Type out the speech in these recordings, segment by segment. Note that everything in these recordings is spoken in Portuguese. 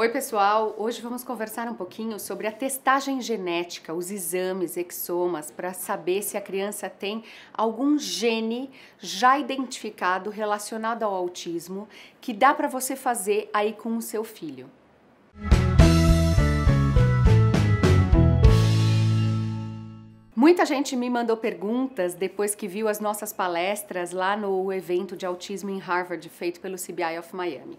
Oi, pessoal! Hoje vamos conversar um pouquinho sobre a testagem genética, os exames, exomas, para saber se a criança tem algum gene já identificado relacionado ao autismo que dá para você fazer aí com o seu filho. Muita gente me mandou perguntas depois que viu as nossas palestras lá no evento de autismo em Harvard feito pelo CBI of Miami.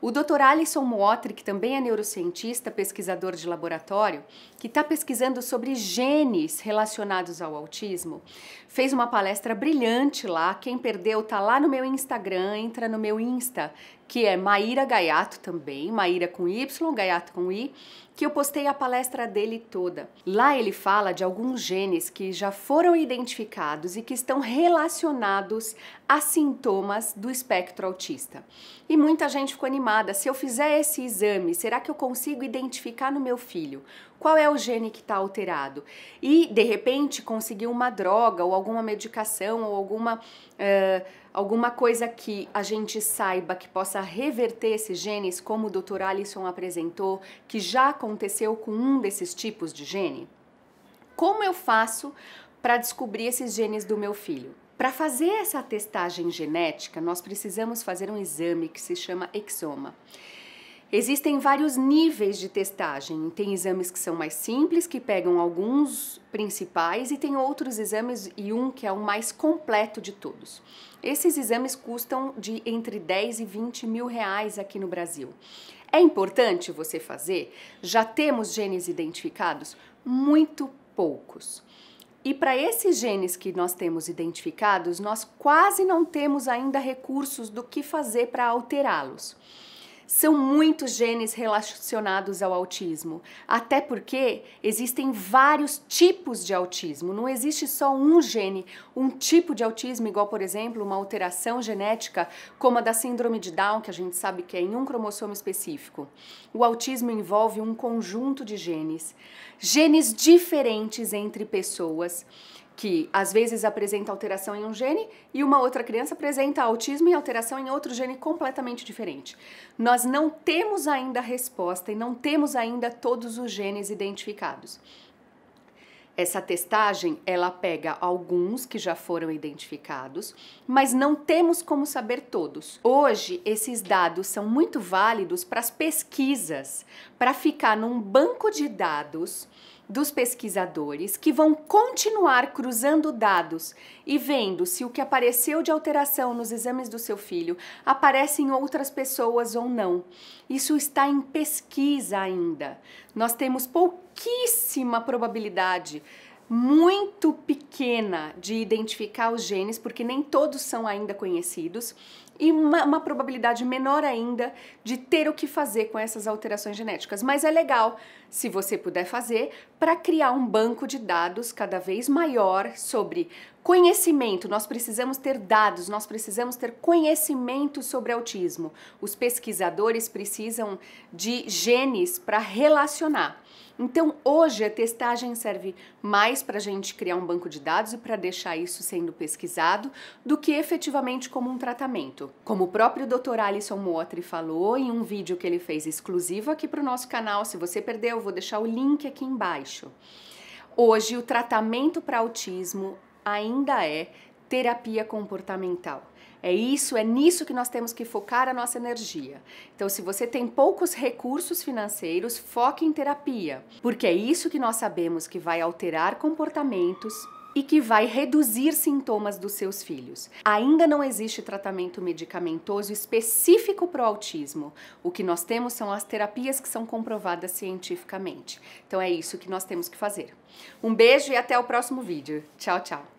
O Dr. Alisson Mootri, que também é neurocientista, pesquisador de laboratório, que está pesquisando sobre genes relacionados ao autismo, fez uma palestra brilhante lá. Quem perdeu tá lá no meu Instagram, entra no meu Insta, que é Maíra Gaiato também, Maíra com Y, Gaiato com I, que eu postei a palestra dele toda. Lá ele fala de alguns genes que já foram identificados e que estão relacionados a sintomas do espectro autista. E muita gente ficou animada tomada, se eu fizer esse exame, será que eu consigo identificar no meu filho qual é o gene que está alterado? E, de repente, conseguir uma droga ou alguma medicação ou alguma, uh, alguma coisa que a gente saiba que possa reverter esses genes, como o Dr. Alisson apresentou, que já aconteceu com um desses tipos de gene? Como eu faço para descobrir esses genes do meu filho? Para fazer essa testagem genética, nós precisamos fazer um exame que se chama exoma. Existem vários níveis de testagem. Tem exames que são mais simples, que pegam alguns principais, e tem outros exames e um que é o mais completo de todos. Esses exames custam de entre 10 e 20 mil reais aqui no Brasil. É importante você fazer? Já temos genes identificados? Muito poucos. E para esses genes que nós temos identificados, nós quase não temos ainda recursos do que fazer para alterá-los. São muitos genes relacionados ao autismo, até porque existem vários tipos de autismo, não existe só um gene, um tipo de autismo, igual, por exemplo, uma alteração genética, como a da síndrome de Down, que a gente sabe que é em um cromossomo específico. O autismo envolve um conjunto de genes, genes diferentes entre pessoas que às vezes apresenta alteração em um gene e uma outra criança apresenta autismo e alteração em outro gene completamente diferente. Nós não temos ainda resposta e não temos ainda todos os genes identificados. Essa testagem, ela pega alguns que já foram identificados, mas não temos como saber todos. Hoje, esses dados são muito válidos para as pesquisas, para ficar num banco de dados dos pesquisadores que vão continuar cruzando dados e vendo se o que apareceu de alteração nos exames do seu filho aparece em outras pessoas ou não. Isso está em pesquisa ainda. Nós temos pouquíssima probabilidade muito pequena de identificar os genes, porque nem todos são ainda conhecidos, e uma, uma, probabilidade menor ainda de ter o que fazer com essas alterações genéticas. Mas é legal se você puder fazer, para criar um banco de dados cada vez maior sobre conhecimento. Nós precisamos ter dados, nós precisamos ter conhecimento sobre autismo. Os pesquisadores precisam de genes para relacionar. Então, hoje a testagem serve mais para a gente criar um banco de dados e para deixar isso sendo pesquisado do que efetivamente como um tratamento. Como o próprio Dr. Alison Motri falou em um vídeo que ele fez exclusivo aqui para o nosso canal, se você perdeu, eu vou deixar o link aqui embaixo. Hoje, o tratamento para autismo ainda é terapia comportamental. É isso, é nisso que nós temos que focar a nossa energia. Então, se você tem poucos recursos financeiros, foque em terapia, porque é isso que nós sabemos que vai alterar comportamentos e que vai reduzir sintomas dos seus filhos. Ainda não existe tratamento medicamentoso específico para o autismo. O que nós temos são as terapias que são comprovadas cientificamente. Então é isso que nós temos que fazer. Um beijo e até o próximo vídeo. Tchau, tchau.